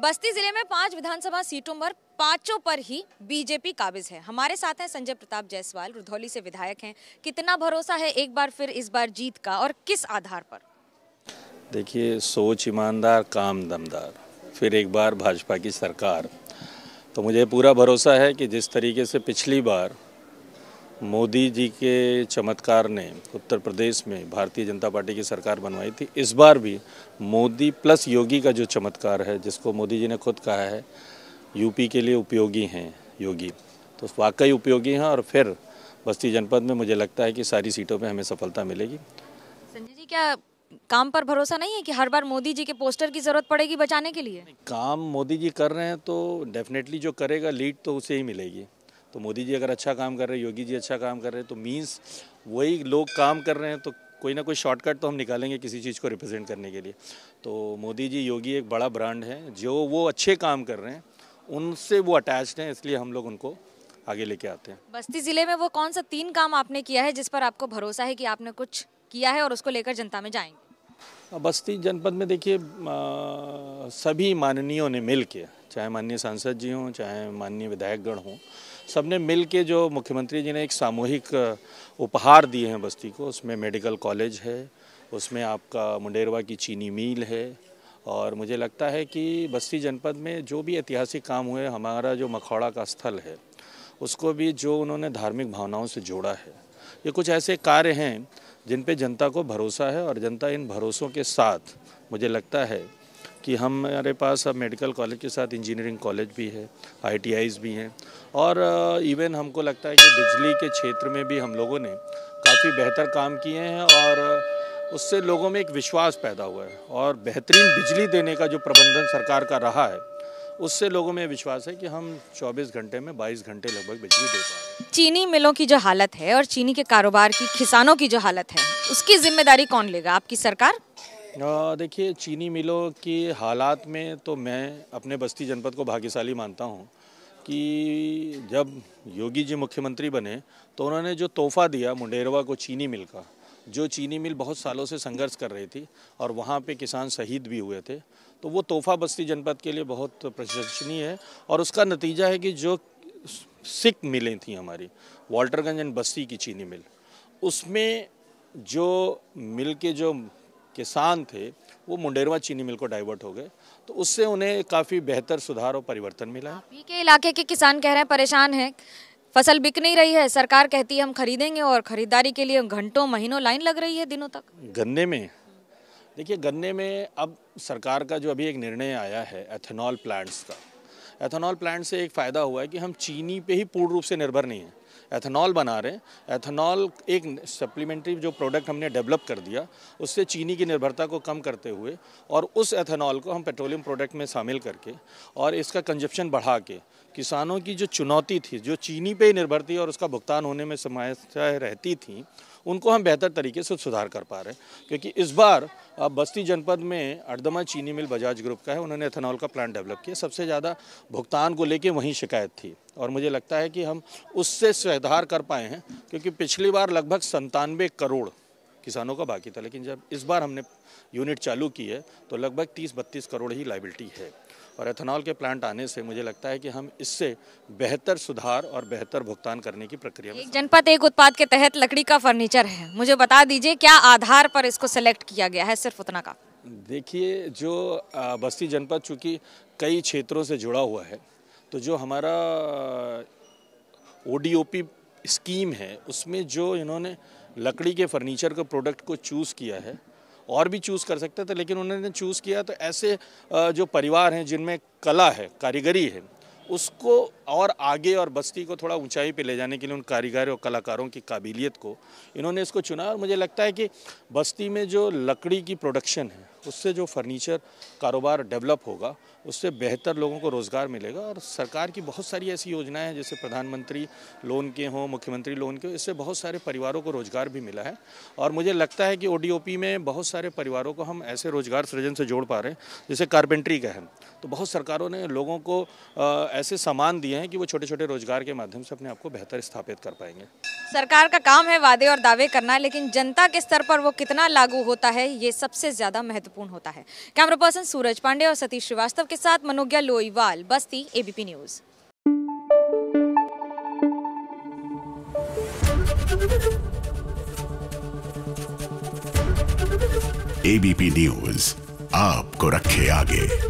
बस्ती जिले में पांच विधानसभा सीटों पर पांचों पर ही बीजेपी काबिज है हमारे साथ हैं संजय प्रताप जायसवाल रुधौली से विधायक हैं कितना भरोसा है एक बार फिर इस बार जीत का और किस आधार पर देखिए सोच ईमानदार काम दमदार फिर एक बार भाजपा की सरकार तो मुझे पूरा भरोसा है कि जिस तरीके से पिछली बार मोदी जी के चमत्कार ने उत्तर प्रदेश में भारतीय जनता पार्टी की सरकार बनवाई थी इस बार भी मोदी प्लस योगी का जो चमत्कार है जिसको मोदी जी ने खुद कहा है यूपी के लिए उपयोगी हैं योगी तो वाकई उपयोगी हैं और फिर बस्ती जनपद में मुझे लगता है कि सारी सीटों पर हमें सफलता मिलेगी संजय जी क्या काम पर भरोसा नहीं है कि हर बार मोदी जी के पोस्टर की ज़रूरत पड़ेगी बचाने के लिए काम मोदी जी कर रहे हैं तो डेफिनेटली जो करेगा लीड तो उसे ही मिलेगी तो मोदी जी अगर अच्छा काम कर रहे हैं योगी जी अच्छा काम कर रहे हैं तो मीन्स वही लोग काम कर रहे हैं तो कोई ना कोई शॉर्टकट तो हम निकालेंगे किसी चीज़ को रिप्रेजेंट करने के लिए तो मोदी जी योगी एक बड़ा ब्रांड है जो वो अच्छे काम कर रहे हैं उनसे वो अटैच्ड हैं इसलिए हम लोग उनको आगे लेके आते हैं बस्ती ज़िले में वो कौन सा तीन काम आपने किया है जिस पर आपको भरोसा है कि आपने कुछ किया है और उसको लेकर जनता में जाएंगे बस्ती जनपद में देखिए सभी माननीयों ने मिल के चाहे माननीय सांसद जी हों चाहे माननीय विधायकगण हों सबने मिल के जो मुख्यमंत्री जी ने एक सामूहिक उपहार दिए हैं बस्ती को उसमें मेडिकल कॉलेज है उसमें आपका मुंडेरवा की चीनी मील है और मुझे लगता है कि बस्ती जनपद में जो भी ऐतिहासिक काम हुए हमारा जो मखौड़ा का स्थल है उसको भी जो उन्होंने धार्मिक भावनाओं से जोड़ा है ये कुछ ऐसे कार्य हैं जिन पे जनता को भरोसा है और जनता इन भरोसों के साथ मुझे लगता है कि हमारे पास अब मेडिकल कॉलेज के साथ इंजीनियरिंग कॉलेज भी है आई भी हैं और इवन हमको लगता है कि बिजली के क्षेत्र में भी हम लोगों ने काफ़ी बेहतर काम किए हैं और उससे लोगों में एक विश्वास पैदा हुआ है और बेहतरीन बिजली देने का जो प्रबंधन सरकार का रहा है उससे लोगों में विश्वास है कि हम 24 घंटे में 22 घंटे लगभग बिजली दे पाए चीनी मिलों की जो हालत है और चीनी के कारोबार की किसानों की जो हालत है उसकी जिम्मेदारी कौन लेगा आपकी सरकार देखिए चीनी मिलों की हालात में तो मैं अपने बस्ती जनपद को भाग्यशाली मानता हूँ कि जब योगी जी मुख्यमंत्री बने तो उन्होंने जो तोहफा दिया मुंडेरवा को चीनी मिल का जो चीनी मिल बहुत सालों से संघर्ष कर रही थी और वहाँ पे किसान शहीद भी हुए थे तो वो तोहफा बस्ती जनपद के लिए बहुत प्रशंसनीय है और उसका नतीजा है कि जो सिक मिलें थी हमारी वाल्टरगंज एंड बस्ती की चीनी मिल उसमें जो मिल के जो किसान थे वो मुंडेरवा चीनी मिल को डाइवर्ट हो गए तो उससे उन्हें काफ़ी बेहतर सुधार और परिवर्तन मिला है के इलाके के किसान कह रहे हैं परेशान हैं फसल बिक नहीं रही है सरकार कहती है हम खरीदेंगे और खरीदारी के लिए घंटों महीनों लाइन लग रही है दिनों तक गन्ने में देखिए गन्ने में अब सरकार का जो अभी एक निर्णय आया है एथेनॉल प्लांट्स का एथेनॉल प्लांट से एक फ़ायदा हुआ है कि हम चीनी पे ही पूर्ण रूप से निर्भर नहीं हैं एथेनॉल बना रहे हैं एथेनॉल एक सप्लीमेंट्री जो प्रोडक्ट हमने डेवलप कर दिया उससे चीनी की निर्भरता को कम करते हुए और उस एथेनॉल को हम पेट्रोलियम प्रोडक्ट में शामिल करके और इसका कंजप्शन बढ़ा के किसानों की जो चुनौती थी जो चीनी पे निर्भर थी और उसका भुगतान होने में समस्याएँ रहती थी उनको हम बेहतर तरीके से सुधार कर पा रहे हैं क्योंकि इस बार बस्ती जनपद में अर्दमा चीनी मिल बजाज ग्रुप का है उन्होंने एथेनॉल का प्लांट डेवलप किया सबसे ज़्यादा भुगतान को लेके वहीं शिकायत थी और मुझे लगता है कि हम उससे सुधार कर पाए हैं क्योंकि पिछली बार लगभग संतानवे करोड़ किसानों का बाकी था लेकिन जब इस बार हमने यूनिट चालू की है तो लगभग तीस बत्तीस करोड़ ही लाइबिलिटी है और एथेनॉल के प्लांट आने से मुझे लगता है कि हम इससे बेहतर सुधार और बेहतर भुगतान करने की प्रक्रिया एक जनपद एक उत्पाद के तहत लकड़ी का फर्नीचर है मुझे बता दीजिए क्या आधार पर इसको सेलेक्ट किया गया है सिर्फ उतना का देखिए जो बस्ती जनपद चूँकि कई क्षेत्रों से जुड़ा हुआ है तो जो हमारा ओ स्कीम है उसमें जो इन्होंने लकड़ी के फर्नीचर का प्रोडक्ट को चूज़ किया है और भी चूज़ कर सकते थे लेकिन उन्होंने चूज़ किया तो ऐसे जो परिवार हैं जिनमें कला है कारीगरी है उसको और आगे और बस्ती को थोड़ा ऊंचाई पे ले जाने के लिए उन कारीगर और कलाकारों की काबिलियत को इन्होंने इसको चुना और मुझे लगता है कि बस्ती में जो लकड़ी की प्रोडक्शन है उससे जो फर्नीचर कारोबार डेवलप होगा उससे बेहतर लोगों को रोज़गार मिलेगा और सरकार की बहुत सारी ऐसी योजनाएं हैं जैसे प्रधानमंत्री लोन के हों मुख्यमंत्री लोन के इससे बहुत सारे परिवारों को रोज़गार भी मिला है और मुझे लगता है कि ओ में बहुत सारे परिवारों को हम ऐसे रोज़गार सृजन से जोड़ पा रहे हैं जैसे कारपेंट्री का है तो बहुत सरकारों ने लोगों को ऐसे सामान दिए हैं कि वो छोटे छोटे रोज़गार के माध्यम से अपने आप को बेहतर स्थापित कर पाएंगे सरकार का काम है वादे और दावे करना लेकिन जनता के स्तर पर वो कितना लागू होता है ये सबसे ज़्यादा महत्वपूर्ण होता है कैमरा पर्सन सूरज पांडे और सतीश श्रीवास्तव के साथ मनोज्ञा लोईवाल बस्ती एबीपी न्यूज़ एबीपी न्यूज़ आपको रखे आगे